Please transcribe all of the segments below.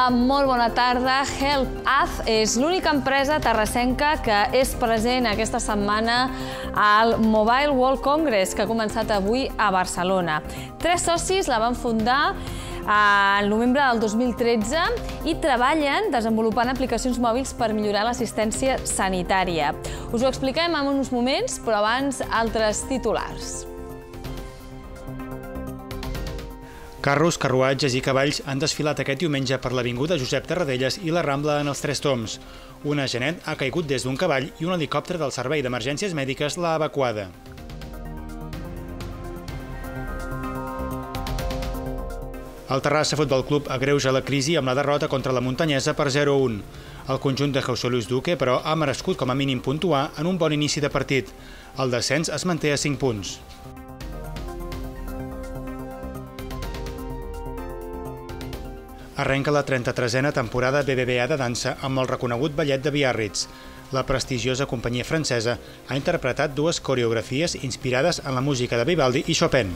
Hola, molt bona tarda. Help Az és l'única empresa terrassenca que és present aquesta setmana al Mobile World Congress, que ha començat avui a Barcelona. Tres socis la van fundar eh, al novembre del 2013 i treballen desenvolupant aplicacions mòbils per millorar l'assistència sanitària. Us ho expliquem en uns moments, però abans altres titulars. Carros, carruatges i cavalls han desfilat aquest diumenge per l'Avinguda Josep Tarradellas i la Rambla en els Tres Toms. Una genet ha caigut des d'un cavall i un helicòpter del Servei d'Emergències Mèdiques l'ha evacuada. El Terrassa Futbol Club agreuja la crisi amb la derrota contra la muntanyesa per 0-1. El conjunt de José Luis Duque, però, ha merescut com a mínim puntuar en un bon inici de partit. El descens es manté a 5 punts. arrenca la 33a temporada BBVA de dansa amb el reconegut ballet de Biarritz. La prestigiosa companyia francesa ha interpretat dues coreografies inspirades en la música de Vivaldi i Chopin.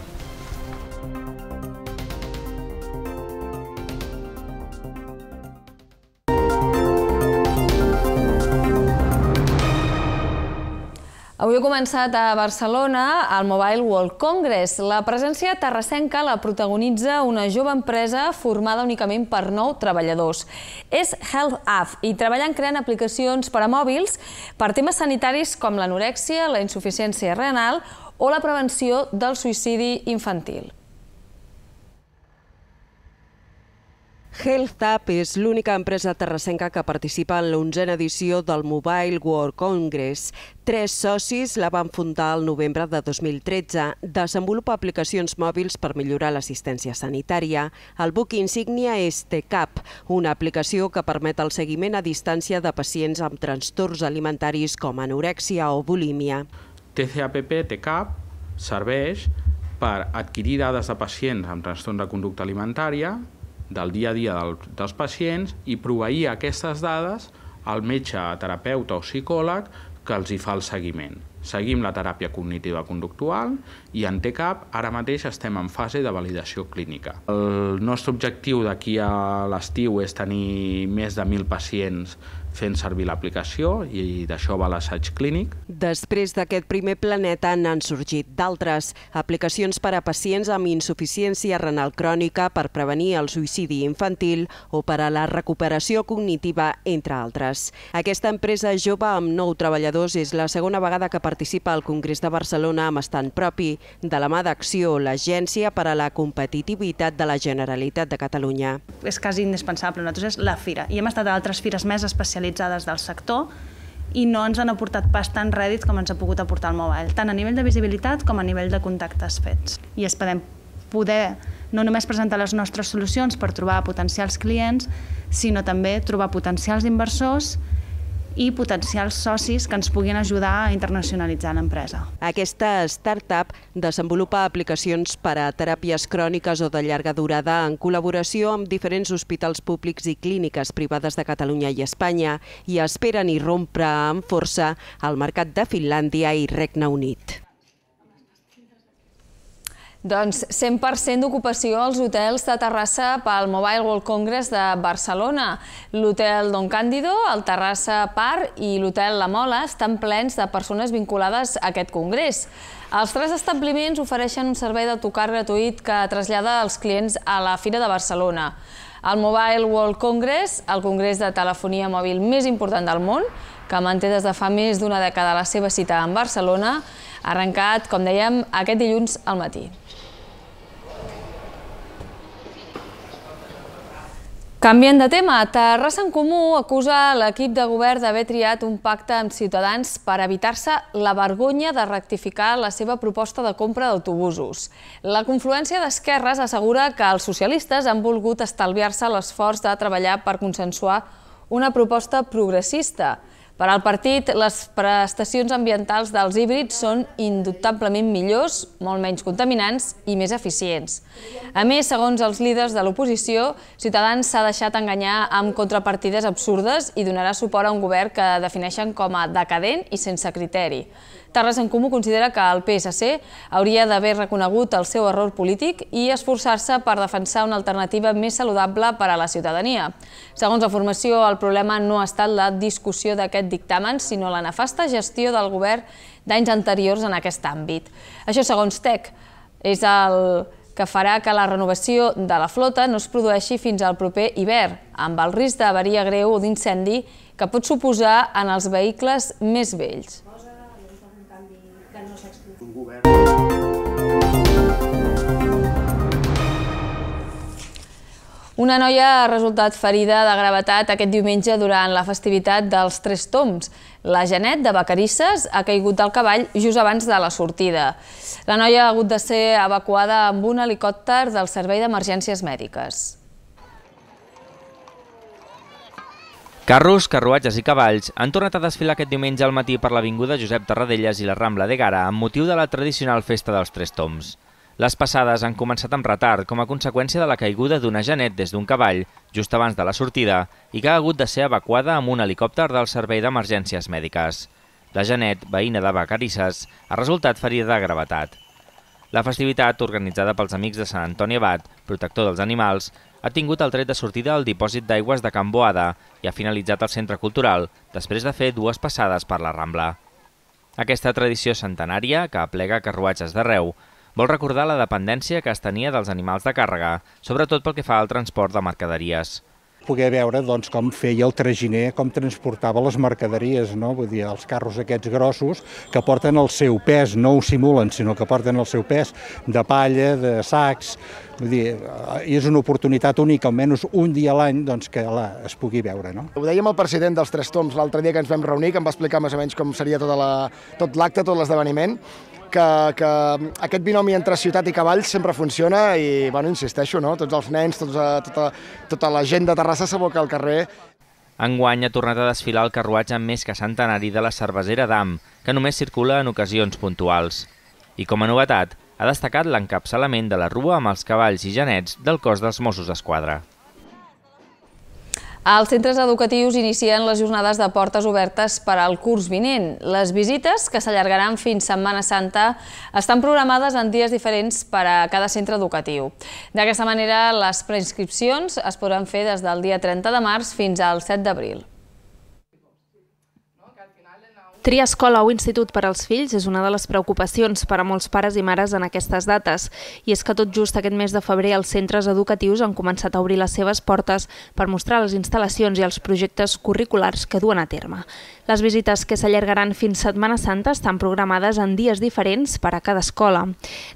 Avui ha començat a Barcelona el Mobile World Congress. La presència terrassenca la protagonitza una jove empresa formada únicament per nou treballadors. És Health App i treballen creant aplicacions per a mòbils per temes sanitaris com l'anorèxia, la insuficiència renal o la prevenció del suïcidi infantil. HealthTap és l'única empresa terrassenca que participa en l'onzena edició del Mobile World Congress. Tres socis la van fundar el novembre de 2013. Desenvolupa aplicacions mòbils per millorar l'assistència sanitària. El book insígnia és TCAP, una aplicació que permet el seguiment a distància de pacients amb trastorns alimentaris com anorèxia o bulímia. TCAPP, TCAP, serveix per adquirir dades de pacients amb trastorn de conducta alimentària del dia a dia del, dels pacients i proveir aquestes dades al metge, terapeuta o psicòleg que els hi fa el seguiment. Seguim la teràpia cognitiva conductual i en TCAP ara mateix estem en fase de validació clínica. El nostre objectiu d'aquí a l'estiu és tenir més de 1.000 pacients fent servir l'aplicació i d'això va l'assaig clínic. Després d'aquest primer planeta n'han sorgit d'altres, aplicacions per a pacients amb insuficiència renal crònica per prevenir el suïcidi infantil o per a la recuperació cognitiva, entre altres. Aquesta empresa jove amb nou treballadors és la segona vegada que participa al Congrés de Barcelona amb estant propi, de la mà d'acció, l'Agència per a la Competitivitat de la Generalitat de Catalunya. És quasi indispensable. Nosaltres és la fira. I hem estat a altres fires més especialitzades especialitzades del sector i no ens han aportat pas tant rèdits com ens ha pogut aportar el mobile, tant a nivell de visibilitat com a nivell de contactes fets. I esperem poder no només presentar les nostres solucions per trobar potencials clients, sinó també trobar potencials inversors i potencials socis que ens puguin ajudar a internacionalitzar l'empresa. Aquesta startup desenvolupa aplicacions per a teràpies cròniques o de llarga durada en col·laboració amb diferents hospitals públics i clíniques privades de Catalunya i Espanya i esperen irrompre amb força al mercat de Finlàndia i Regne Unit. Doncs 100% d'ocupació als hotels de Terrassa pel Mobile World Congress de Barcelona. L'hotel Don Càndido, el Terrassa Par i l'hotel La Mola estan plens de persones vinculades a aquest congrés. Els tres establiments ofereixen un servei de tocar gratuït que trasllada els clients a la Fira de Barcelona. El Mobile World Congress, el congrés de telefonia mòbil més important del món, que manté des de fa més d'una dècada la seva cita en Barcelona, ha arrencat, com dèiem, aquest dilluns al matí. Canviant de tema, Terrassa en Comú acusa l'equip de govern d'haver triat un pacte amb Ciutadans per evitar-se la vergonya de rectificar la seva proposta de compra d'autobusos. La confluència d'esquerres assegura que els socialistes han volgut estalviar-se l'esforç de treballar per consensuar una proposta progressista. Per al partit, les prestacions ambientals dels híbrids són indubtablement millors, molt menys contaminants i més eficients. A més, segons els líders de l'oposició, Ciutadans s'ha deixat enganyar amb contrapartides absurdes i donarà suport a un govern que defineixen com a decadent i sense criteri. Terres en Comú considera que el PSC hauria d'haver reconegut el seu error polític i esforçar-se per defensar una alternativa més saludable per a la ciutadania. Segons la formació, el problema no ha estat la discussió d'aquest dictamen, sinó la nefasta gestió del govern d'anys anteriors en aquest àmbit. Això, segons TEC, és el que farà que la renovació de la flota no es produeixi fins al proper hivern, amb el risc d'avaria greu o d'incendi que pot suposar en els vehicles més vells. Una noia ha resultat ferida de gravetat aquest diumenge durant la festivitat dels Tres Toms. La Janet, de Vacarisses, ha caigut del cavall just abans de la sortida. La noia ha hagut de ser evacuada amb un helicòpter del Servei d'Emergències Mèdiques. Carros, carruatges i cavalls han tornat a desfilar aquest diumenge al matí per l'Avinguda Josep Tarradellas i la Rambla de Gara amb motiu de la tradicional festa dels Tres Toms. Les passades han començat amb retard com a conseqüència de la caiguda d'una genet des d'un cavall just abans de la sortida i que ha hagut de ser evacuada amb un helicòpter del Servei d'Emergències Mèdiques. La genet, veïna de Vacarisses, ha resultat ferida de gravetat. La festivitat, organitzada pels Amics de Sant Antoni Abat, protector dels animals, ha tingut el tret de sortida al dipòsit d'aigües de Can Boada i ha finalitzat el centre cultural, després de fer dues passades per la Rambla. Aquesta tradició centenària, que aplega carruatges d'arreu, vol recordar la dependència que es tenia dels animals de càrrega, sobretot pel que fa al transport de mercaderies poder veure doncs, com feia el traginer, com transportava les mercaderies, no? vull dir, els carros aquests grossos que porten el seu pes, no ho simulen, sinó que porten el seu pes de palla, de sacs, vull dir, eh, és una oportunitat única, almenys un dia a l'any, doncs, que la, es pugui veure. No? Ho dèiem al president dels Tres Toms l'altre dia que ens vam reunir, que em va explicar més o menys com seria tota la, tot l'acte, tot l'esdeveniment, que, que aquest binomi entre ciutat i cavall sempre funciona i, bueno, insisteixo, no? tots els nens, tots, eh, tota, tota la gent de Terrassa s'aboca al carrer. Enguany ha tornat a desfilar el carruatge més que centenari de la cervesera d'Am, que només circula en ocasions puntuals. I com a novetat, ha destacat l'encapçalament de la rua amb els cavalls i genets del cos dels Mossos d'Esquadra. Els centres educatius inicien les jornades de portes obertes per al curs vinent. Les visites, que s'allargaran fins Setmana Santa, estan programades en dies diferents per a cada centre educatiu. D'aquesta manera, les preinscripcions es podran fer des del dia 30 de març fins al 7 d'abril. Tria escola o institut per als fills és una de les preocupacions per a molts pares i mares en aquestes dates, i és que tot just aquest mes de febrer els centres educatius han començat a obrir les seves portes per mostrar les instal·lacions i els projectes curriculars que duen a terme. Les visites que s'allargaran fins Setmana Santa estan programades en dies diferents per a cada escola.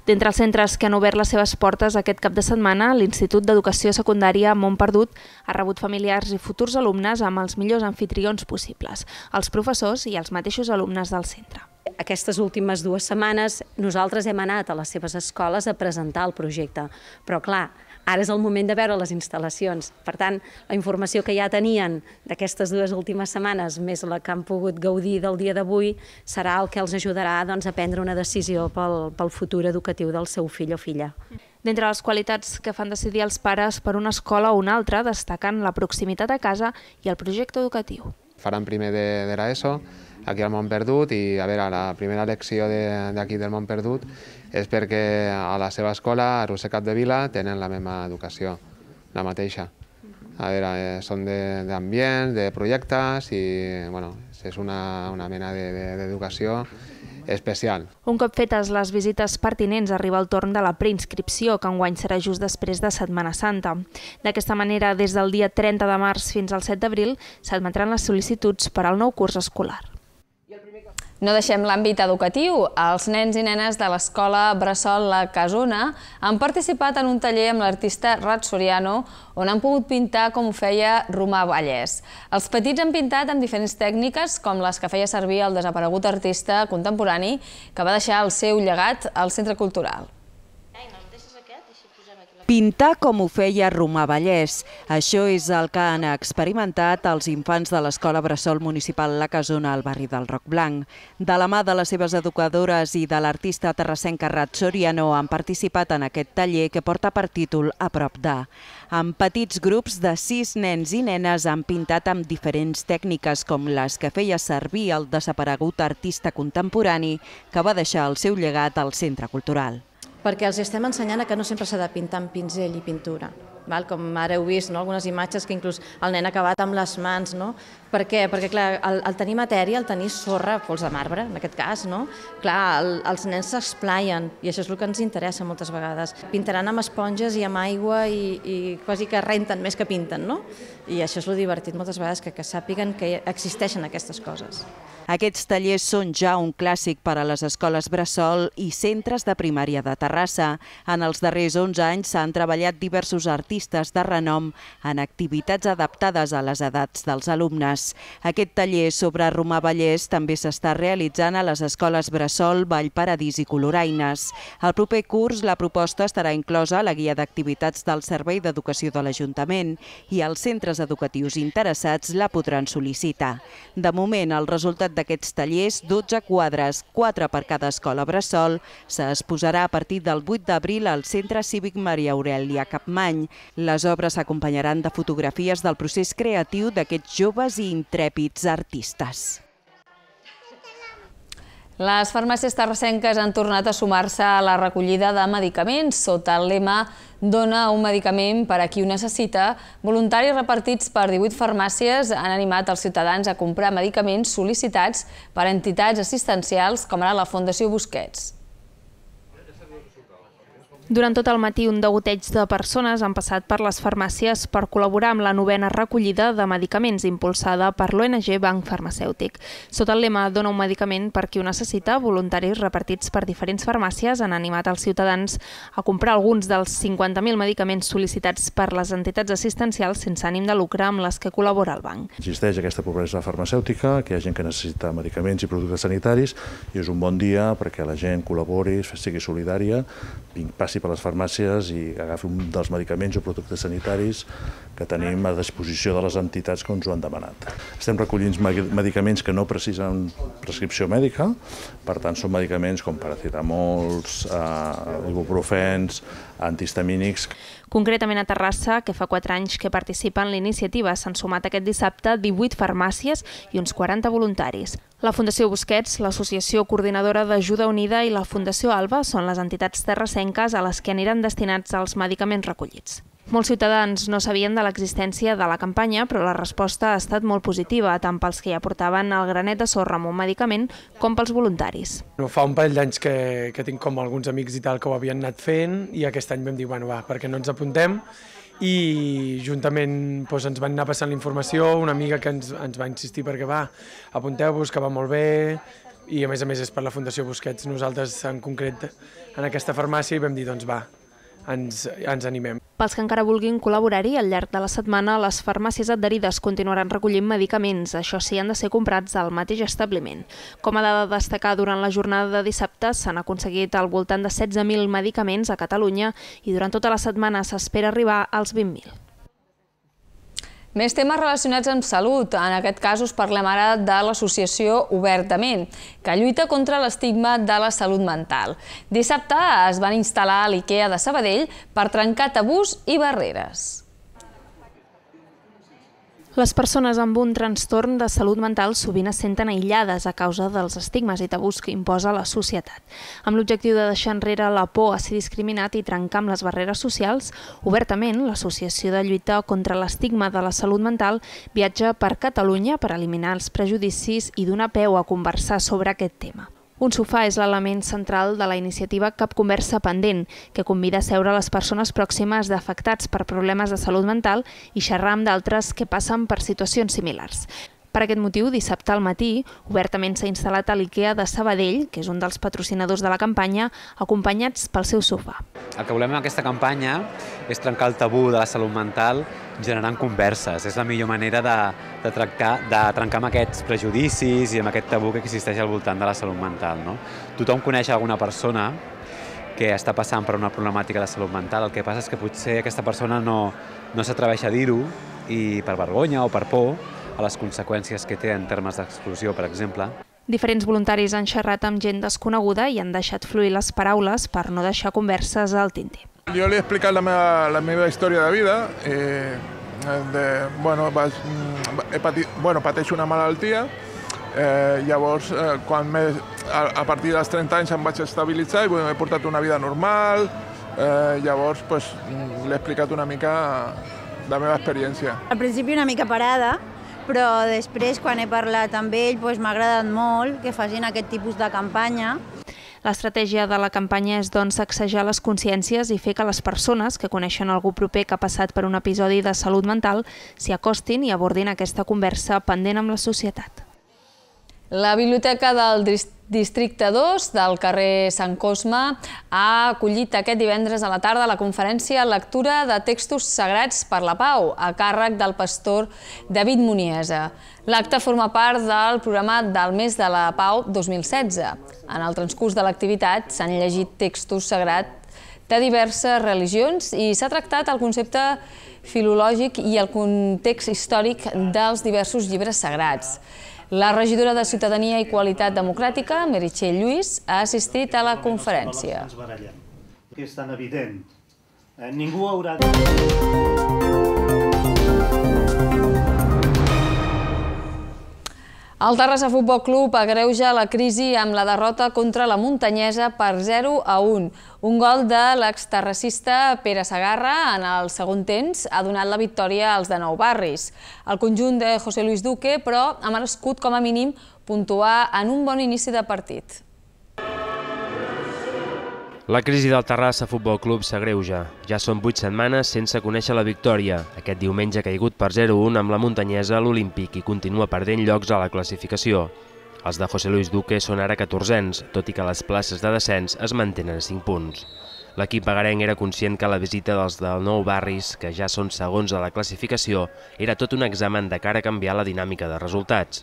D'entre els centres que han obert les seves portes aquest cap de setmana, l'Institut d'Educació Secundària Montperdut ha rebut familiars i futurs alumnes amb els millors anfitrions possibles, els professors i els mateixos alumnes del centre aquestes últimes dues setmanes nosaltres hem anat a les seves escoles a presentar el projecte. Però, clar, Ara és el moment de veure les instal·lacions. Per tant, la informació que ja tenien d'aquestes dues últimes setmanes, més la que han pogut gaudir del dia d'avui, serà el que els ajudarà doncs, a prendre una decisió pel, pel futur educatiu del seu fill o filla. D'entre les qualitats que fan decidir els pares per una escola o una altra, destaquen la proximitat a casa i el projecte educatiu. Faran primer de, de l'ESO, aquí al Mont Perdut, i a veure, la primera lecció d'aquí de, del Mont Perdut és perquè a la seva escola, a Roser Cap de Vila, tenen la meva educació, la mateixa. A veure, eh, són d'ambients, de, projectes i, bueno, és una, una mena d'educació de, especial. Un cop fetes les visites pertinents, arriba el torn de la preinscripció, que enguany serà just després de Setmana Santa. D'aquesta manera, des del dia 30 de març fins al 7 d'abril, s'admetran les sol·licituds per al nou curs escolar. No deixem l'àmbit educatiu. Els nens i nenes de l'escola Bressol La Casona han participat en un taller amb l'artista Rat Soriano on han pogut pintar com ho feia Romà Vallès. Els petits han pintat amb diferents tècniques com les que feia servir el desaparegut artista contemporani que va deixar el seu llegat al centre cultural. Pintar com ho feia Romà Vallès. Això és el que han experimentat els infants de l'Escola Bressol Municipal La Casona al barri del Roc Blanc. De la mà de les seves educadores i de l'artista terrassenca Rat Soriano han participat en aquest taller que porta per títol A prop de. En petits grups de sis nens i nenes han pintat amb diferents tècniques com les que feia servir el desaparegut artista contemporani que va deixar el seu llegat al Centre Cultural perquè els estem ensenyant a que no sempre s'ha de pintar amb pinzell i pintura val? com ara heu vist, no? algunes imatges que inclús el nen ha acabat amb les mans. No? Per què? Perquè clar, el, el tenir matèria, el tenir sorra, pols de marbre, en aquest cas, no? clar, el, els nens s'esplaien i això és el que ens interessa moltes vegades. Pintaran amb esponges i amb aigua i, i quasi que renten més que pinten, no? I això és el divertit moltes vegades, que, que sàpiguen que existeixen aquestes coses. Aquests tallers són ja un clàssic per a les escoles Bressol i centres de primària de Terrassa. En els darrers 11 anys s'han treballat diversos artistes artistes de renom en activitats adaptades a les edats dels alumnes. Aquest taller sobre Romà Vallès també s'està realitzant a les escoles Bressol, Vallparadís i Coloraines. El proper curs la proposta estarà inclosa a la guia d'activitats del Servei d'Educació de l'Ajuntament i els centres educatius interessats la podran sol·licitar. De moment, el resultat d'aquests tallers, 12 quadres, 4 per cada escola Bressol, s'exposarà a partir del 8 d'abril al Centre Cívic Maria Aurelia Capmany. Les obres s'acompanyaran de fotografies del procés creatiu d'aquests joves i intrèpids artistes. Les farmàcies terrasenques han tornat a sumar-se a la recollida de medicaments sota el lema «Dona un medicament per a qui ho necessita». Voluntaris repartits per 18 farmàcies han animat els ciutadans a comprar medicaments sol·licitats per entitats assistencials com ara la Fundació Busquets. Durant tot el matí, un degoteig de persones han passat per les farmàcies per col·laborar amb la novena recollida de medicaments impulsada per l'ONG Banc Farmacèutic. Sota el lema Dona un medicament per qui ho necessita, voluntaris repartits per diferents farmàcies han animat els ciutadans a comprar alguns dels 50.000 medicaments sol·licitats per les entitats assistencials sense ànim de lucre amb les que col·labora el banc. Existeix aquesta pobresa farmacèutica, que hi ha gent que necessita medicaments i productes sanitaris, i és un bon dia perquè la gent col·labori, sigui solidària, passi passi per les farmàcies i agafi un dels medicaments o productes sanitaris que tenim a disposició de les entitats que ens ho han demanat. Estem recollint medicaments que no precisen prescripció mèdica, per tant són medicaments com paracetamols, eh, ibuprofens, antihistamínics. Concretament a Terrassa, que fa 4 anys que participa en l'iniciativa, s'han sumat aquest dissabte 18 farmàcies i uns 40 voluntaris. La Fundació Busquets, l'Associació Coordinadora d'Ajuda Unida i la Fundació Alba són les entitats terrassenques a les que aniran destinats els medicaments recollits. Molts ciutadans no sabien de l'existència de la campanya, però la resposta ha estat molt positiva, tant pels que ja portaven el granet de sorra amb un medicament com pels voluntaris. Fa un parell d'anys que, que tinc com alguns amics i tal que ho havien anat fent i aquest any vam dir, bueno, va, perquè no ens apuntem i juntament doncs, ens van anar passant la informació, una amiga que ens, ens va insistir perquè va, apunteu-vos que va molt bé, i a més a més és per la Fundació Busquets, nosaltres en concret en aquesta farmàcia i vam dir doncs va, ens, ens animem. Pels que encara vulguin col·laborar-hi, al llarg de la setmana les farmàcies adherides continuaran recollint medicaments, això sí, han de ser comprats al mateix establiment. Com ha de destacar, durant la jornada de dissabte s'han aconseguit al voltant de 16.000 medicaments a Catalunya i durant tota la setmana s'espera arribar als 20.000. Més temes relacionats amb salut. En aquest cas us parlem ara de l'associació Obertament, que lluita contra l'estigma de la salut mental. Dissabte es van instal·lar a l'IKEA de Sabadell per trencar tabús i barreres. Les persones amb un trastorn de salut mental sovint es senten aïllades a causa dels estigmes i tabús que imposa la societat. Amb l'objectiu de deixar enrere la por a ser discriminat i trencar amb les barreres socials, obertament l'Associació de Lluita contra l'Estigma de la Salut Mental viatja per Catalunya per eliminar els prejudicis i donar peu a conversar sobre aquest tema. Un sofà és l'element central de la iniciativa Cap Conversa Pendent, que convida a seure les persones pròximes d'afectats per problemes de salut mental i xerrar amb d'altres que passen per situacions similars. Per aquest motiu, dissabte al matí, obertament s'ha instal·lat a l'IKEA de Sabadell, que és un dels patrocinadors de la campanya, acompanyats pel seu sofà. El que volem amb aquesta campanya és trencar el tabú de la salut mental generant converses. És la millor manera de, de, tractar, de trencar amb aquests prejudicis i amb aquest tabú que existeix al voltant de la salut mental. No? Tothom coneix alguna persona que està passant per una problemàtica de salut mental. El que passa és que potser aquesta persona no, no s'atreveix a dir-ho i per vergonya o per por, a les conseqüències que té en termes d'exclusió, per exemple. Diferents voluntaris han xerrat amb gent desconeguda i han deixat fluir les paraules per no deixar converses al tinter. Jo li he explicat la meva, la meva història de vida. Eh, de, bueno, vaig, mm, he patit, bueno, pateixo una malaltia, eh, llavors eh, quan a, a partir dels 30 anys em vaig estabilitzar i he portat una vida normal, eh, llavors pues, mm, l'he explicat una mica la meva experiència. Al principi una mica parada, però després quan he parlat amb ell doncs, m'ha agradat molt que facin aquest tipus de campanya. L'estratègia de la campanya és, doncs, sacsejar les consciències i fer que les persones que coneixen algú proper que ha passat per un episodi de salut mental s'hi acostin i abordin aquesta conversa pendent amb la societat. La Biblioteca del Districte 2 del carrer Sant Cosme ha acollit aquest divendres a la tarda la conferència Lectura de textos sagrats per la pau a càrrec del pastor David Muniesa. L'acte forma part del programa del Mes de la Pau 2016. En el transcurs de l'activitat s'han llegit textos sagrats de diverses religions i s'ha tractat el concepte filològic i el context històric dels diversos llibres sagrats. La regidora de Ciutadania i Qualitat Democràtica, Meritxell Lluís, ha assistit a la conferència. És tan evident. Eh, ningú haurà... El Terrassa Futbol Club agreuja la crisi amb la derrota contra la muntanyesa per 0 a 1. Un gol de l'exterracista Pere Sagarra en el segon temps ha donat la victòria als de Nou Barris. El conjunt de José Luis Duque, però, ha merescut com a mínim puntuar en un bon inici de partit. La crisi del Terrassa Futbol Club s'agreuja. Ja són vuit setmanes sense conèixer la victòria. Aquest diumenge ha caigut per 0-1 amb la muntanyesa a l'Olímpic i continua perdent llocs a la classificació. Els de José Luis Duque són ara 14ens, tot i que les places de descens es mantenen a 5 punts. L'equip agarenc era conscient que la visita dels del nou barris, que ja són segons de la classificació, era tot un examen de cara a canviar la dinàmica de resultats.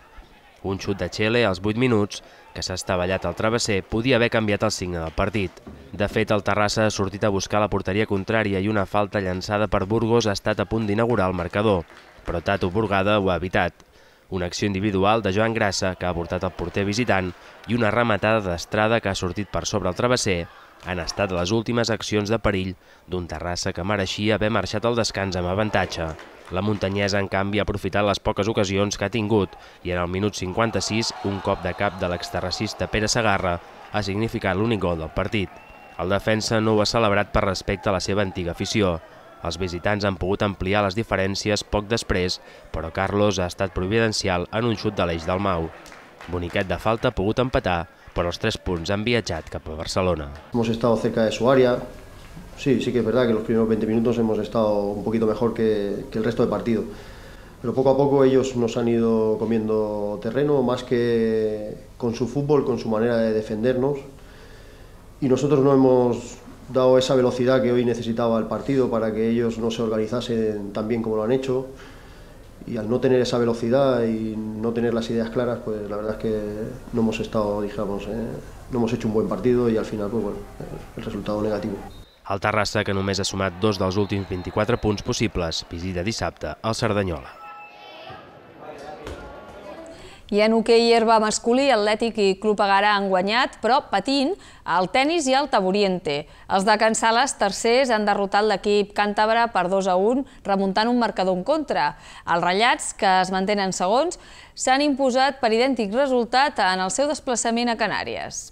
Un xut de Xele als 8 minuts que s'ha estavellat al travesser, podia haver canviat el signe del partit. De fet, el Terrassa ha sortit a buscar la porteria contrària i una falta llançada per Burgos ha estat a punt d'inaugurar el marcador, però Tato Burgada ho ha evitat. Una acció individual de Joan Grassa, que ha portat el porter visitant, i una rematada d'estrada que ha sortit per sobre el travesser, han estat les últimes accions de perill d'un Terrassa que mereixia haver marxat al descans amb avantatge. La muntanyesa, en canvi, ha aprofitat les poques ocasions que ha tingut i en el minut 56, un cop de cap de l'exterracista Pere Sagarra ha significat l'únic gol del partit. El defensa no ho ha celebrat per respecte a la seva antiga afició. Els visitants han pogut ampliar les diferències poc després, però Carlos ha estat providencial en un xut de l'eix del Mau. Boniquet de falta ha pogut empatar, però els tres punts han viatjat cap a Barcelona. Hemos estado cerca de su área, Sí, sí que es verdad que los primeros 20 minutos hemos estado un poquito mejor que, el resto del partido. Pero poco a poco ellos nos han ido comiendo terreno, más que con su fútbol, con su manera de defendernos. Y nosotros no hemos dado esa velocidad que hoy necesitaba el partido para que ellos no se organizasen tan bien como lo han hecho. Y al no tener esa velocidad y no tener las ideas claras, pues la verdad es que no hemos estado, digamos, eh, no hemos hecho un buen partido y al final, pues bueno, el resultado negativo. El Terrassa, que només ha sumat dos dels últims 24 punts possibles, visita dissabte al Cerdanyola. I en hoquei herba masculí, Atlètic i Club Agarà han guanyat, però patint el tennis i el taburiente. Els de Can Sales, tercers, han derrotat l'equip càntabra per 2 a 1, remuntant un marcador en contra. Els ratllats, que es mantenen segons, s'han imposat per idèntic resultat en el seu desplaçament a Canàries.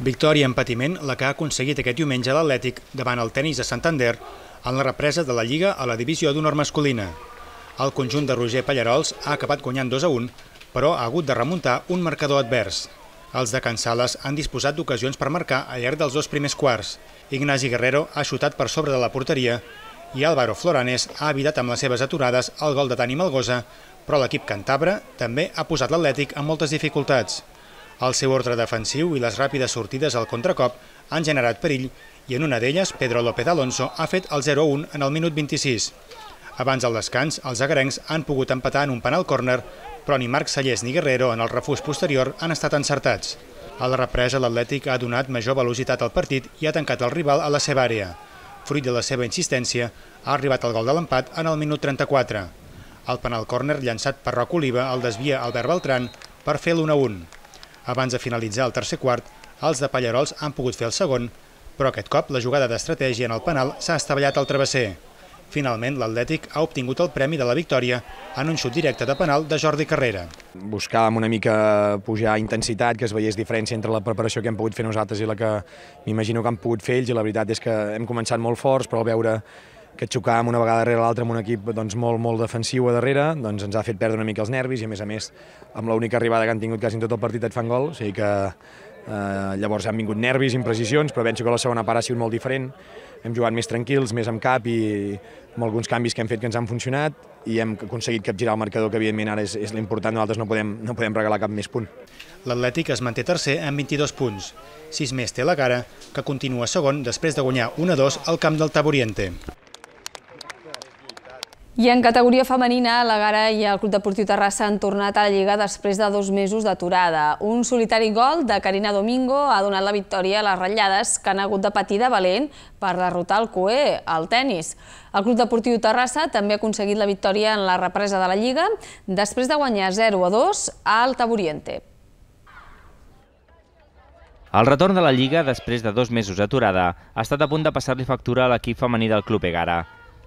Victòria en patiment la que ha aconseguit aquest diumenge l'Atlètic davant el tenis de Santander en la represa de la Lliga a la divisió d'honor masculina. El conjunt de Roger Pallarols ha acabat guanyant 2 a 1, però ha hagut de remuntar un marcador advers. Els de Can Sales han disposat d'ocasions per marcar al llarg dels dos primers quarts. Ignasi Guerrero ha xutat per sobre de la porteria i Álvaro Floranes ha evitat amb les seves aturades el gol de Dani Malgosa, però l'equip cantabra també ha posat l'Atlètic amb moltes dificultats. El seu ordre defensiu i les ràpides sortides al contracop han generat perill i en una d'elles Pedro López Alonso ha fet el 0-1 en el minut 26. Abans del descans, els agarencs han pogut empatar en un penal córner, però ni Marc Sallés ni Guerrero en el refús posterior han estat encertats. A la represa, l'Atlètic ha donat major velocitat al partit i ha tancat el rival a la seva àrea. Fruit de la seva insistència, ha arribat el gol de l'empat en el minut 34. El penal córner llançat per Roc Oliva el desvia Albert Beltrán per fer l'1-1. Abans de finalitzar el tercer quart, els de Pallarols han pogut fer el segon, però aquest cop la jugada d'estratègia en el penal s'ha estavellat al travesser. Finalment, l'Atlètic ha obtingut el premi de la victòria en un xut directe de penal de Jordi Carrera. Buscàvem una mica pujar intensitat, que es veiés diferència entre la preparació que hem pogut fer nosaltres i la que m'imagino que han pogut fer ells, i la veritat és que hem començat molt forts, però al veure que xocàvem una vegada darrere l'altra amb un equip doncs, molt, molt defensiu a darrere, doncs ens ha fet perdre una mica els nervis i a més a més amb l'única arribada que han tingut quasi tot el partit et fan gol, o sigui que eh, llavors han vingut nervis, imprecisions, però penso que la segona part ha sigut molt diferent, hem jugat més tranquils, més amb cap i amb alguns canvis que hem fet que ens han funcionat i hem aconseguit capgirar el marcador, que evidentment ara és, és l'important, nosaltres no podem, no podem regalar cap més punt. L'Atlètic es manté tercer amb 22 punts. 6 més té la cara, que continua segon després de guanyar 1-2 al camp del Taboriente. I en categoria femenina, la Gara i el Club Deportiu Terrassa han tornat a la Lliga després de dos mesos d'aturada. Un solitari gol de Carina Domingo ha donat la victòria a les ratllades que han hagut de patir de valent per derrotar el COE, al tennis. El Club Deportiu Terrassa també ha aconseguit la victòria en la represa de la Lliga després de guanyar 0 a 2 al Taburiente. El retorn de la Lliga, després de dos mesos aturada, ha estat a punt de passar-li factura a l'equip femení del Club Egara.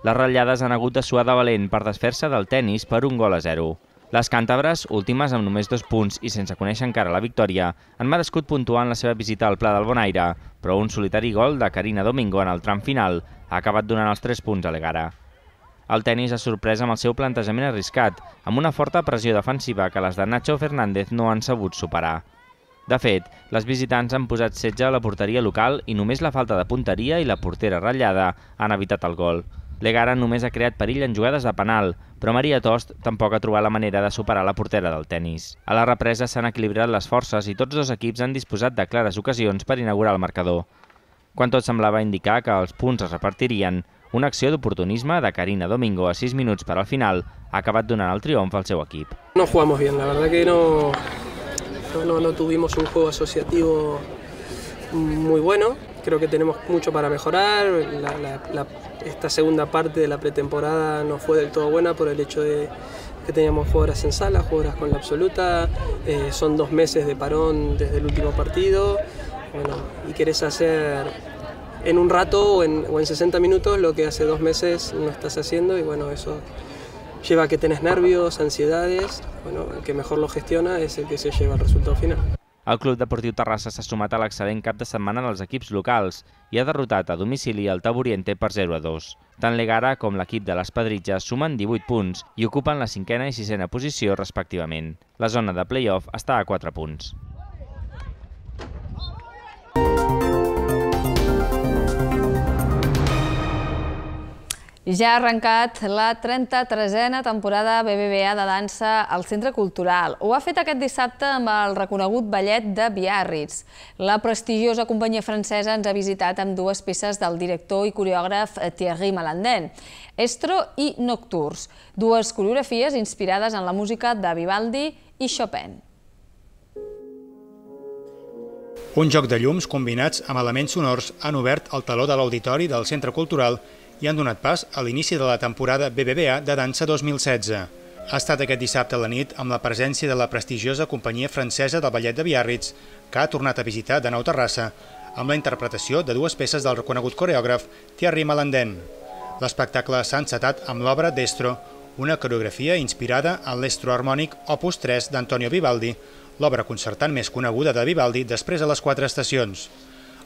Les ratllades han hagut de suar de valent per desfer-se del tennis per un gol a zero. Les càntabres, últimes amb només dos punts i sense conèixer encara la victòria, han merescut puntuant la seva visita al Pla del Bonaire, però un solitari gol de Carina Domingo en el tram final ha acabat donant els tres punts a l'Egara. El tennis ha sorprès amb el seu plantejament arriscat, amb una forta pressió defensiva que les de Nacho Fernández no han sabut superar. De fet, les visitants han posat setge a la porteria local i només la falta de punteria i la portera ratllada han evitat el gol. Legara només ha creat perill en jugades de penal, però Maria Tost tampoc ha trobat la manera de superar la portera del tennis. A la represa s'han equilibrat les forces i tots dos equips han disposat de clares ocasions per inaugurar el marcador. Quan tot semblava indicar que els punts es repartirien, una acció d'oportunisme de Karina Domingo a 6 minuts per al final ha acabat donant el triomf al seu equip. No jugamos bien, la verdad que no, no, no, no tuvimos un juego asociativo muy bueno. creo que tenemos mucho para mejorar. esta segunda parte de la pretemporada no fue del todo buena por el hecho de que teníamos jugadoras en sala, jugadoras con la absoluta. Eh, son dos meses de parón desde el último partido. y querés hacer en un rato o en, 60 minutos lo que hace dos meses no estás haciendo y bueno, eso lleva a que tenés nervios, ansiedades. Bueno, el que mejor lo gestiona es el que se lleva el resultado final. El Club Deportiu Terrassa s'ha sumat a l'excedent cap de setmana en els equips locals i ha derrotat a domicili el Taboriente per 0 a 2. Tant l'Egara com l'equip de les Pedritges sumen 18 punts i ocupen la cinquena i sisena posició respectivament. La zona de play-off està a 4 punts. Ja ha arrencat la 33a temporada BBVA de dansa al Centre Cultural. Ho ha fet aquest dissabte amb el reconegut ballet de Biarritz. La prestigiosa companyia francesa ens ha visitat amb dues peces del director i coreògraf eh, Thierry Malandén, Estro i Nocturs, dues coreografies inspirades en la música de Vivaldi i Chopin. Un joc de llums combinats amb elements sonors han obert el taló de l'auditori del Centre Cultural i i han donat pas a l'inici de la temporada BBVA de dansa 2016. Ha estat aquest dissabte a la nit amb la presència de la prestigiosa companyia francesa del Ballet de Biarritz, que ha tornat a visitar de nou Terrassa, amb la interpretació de dues peces del reconegut coreògraf Thierry Malandén. L'espectacle s'ha encetat amb l'obra Destro, una coreografia inspirada en l'estro harmònic Opus 3 d'Antonio Vivaldi, l'obra concertant més coneguda de Vivaldi després de les quatre estacions.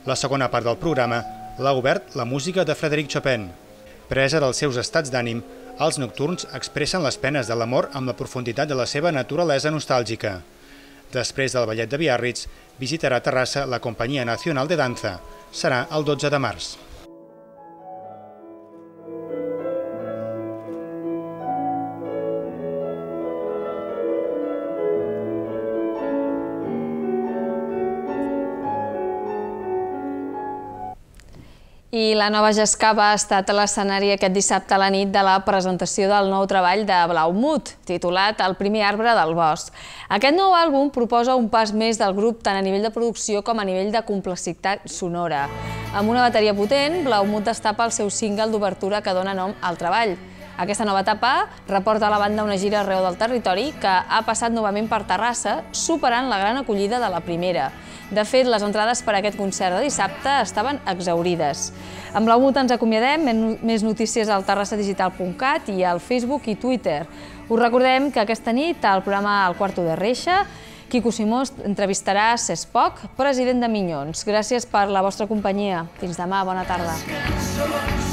La segona part del programa l'ha obert la música de Frédéric Chopin, Presa dels seus estats d'ànim, els nocturns expressen les penes de l'amor amb la profunditat de la seva naturalesa nostàlgica. Després del ballet de Biarritz, visitarà Terrassa la Companyia Nacional de Danza. Serà el 12 de març. I la nova Gescava ha estat a l'escenari aquest dissabte a la nit de la presentació del nou treball de Blaumut, titulat El primer arbre del bosc. Aquest nou àlbum proposa un pas més del grup tant a nivell de producció com a nivell de complexitat sonora. Amb una bateria potent, Blaumut destapa el seu single d'obertura que dona nom al treball. Aquesta nova etapa reporta a la banda una gira arreu del territori que ha passat novament per Terrassa, superant la gran acollida de la primera. De fet, les entrades per a aquest concert de dissabte estaven exaurides. Amb la multa ens acomiadem, més notícies al terrassadigital.cat i al Facebook i Twitter. Us recordem que aquesta nit, al programa El Quarto de Reixa, Quico Simó entrevistarà Cesc Poc, president de Minyons. Gràcies per la vostra companyia. Fins demà, bona tarda.